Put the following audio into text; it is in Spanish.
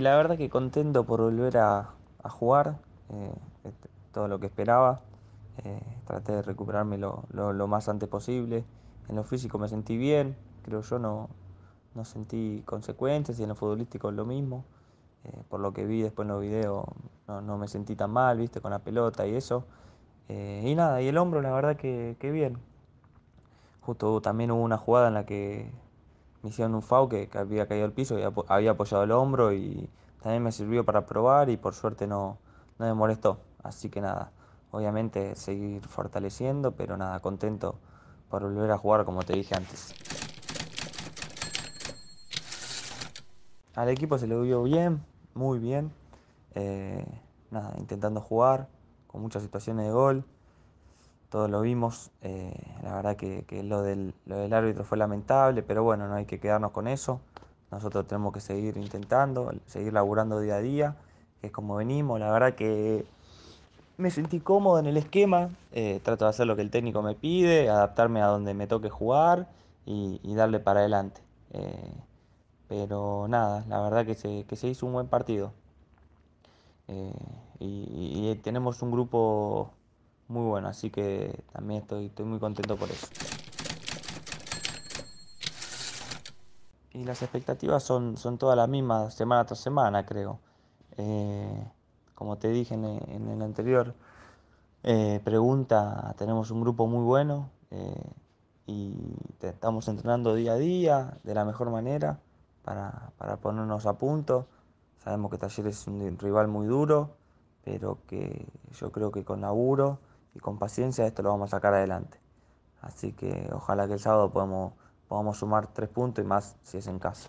La verdad que contento por volver a, jugar, eh, este, todo lo que esperaba. Eh, traté de recuperarme lo, más antes posible. En lo físico me sentí bien, creo yo no, no sentí consecuencias y en lo futbolístico lo mismo. Eh, por lo que vi después en los videos no, me sentí tan mal, viste, con la pelota y eso. y nada, y el hombro la verdad que, que bien. Justo también hubo una jugada en la que me hicieron un fauque que, había caído al piso, y había apoyado el hombro y también me sirvió para probar y por suerte no, me molestó. Así que nada, obviamente seguir fortaleciendo, pero nada, contento por volver a jugar como te dije antes. Al equipo se le dio bien, muy bien. Eh, nada, intentando jugar, con muchas situaciones de gol todos lo vimos. Eh, la verdad que, lo, del, árbitro fue lamentable, pero bueno, no hay que quedarnos con eso. Nosotros tenemos que seguir intentando, seguir laburando día a día, que es como venimos. La verdad que me sentí cómodo en el esquema, eh, trato de hacer lo que el técnico me pide, adaptarme a donde me toque jugar y, darle para adelante. Eh, pero nada, la verdad que se, hizo un buen partido. y tenemos un grupo así que también estoy, muy contento por eso. Y las expectativas son, todas las mismas, semana tras semana, creo. Eh, como te dije en, en el anterior eh, pregunta, tenemos un grupo muy bueno eh, y estamos entrenando día a día de la mejor manera para, ponernos a punto. Sabemos que Taller es un rival muy duro, pero que yo creo que con laburo y con paciencia esto lo vamos a sacar adelante. Así que ojalá que el sábado podamos, podamos sumar tres puntos y más si es en caso.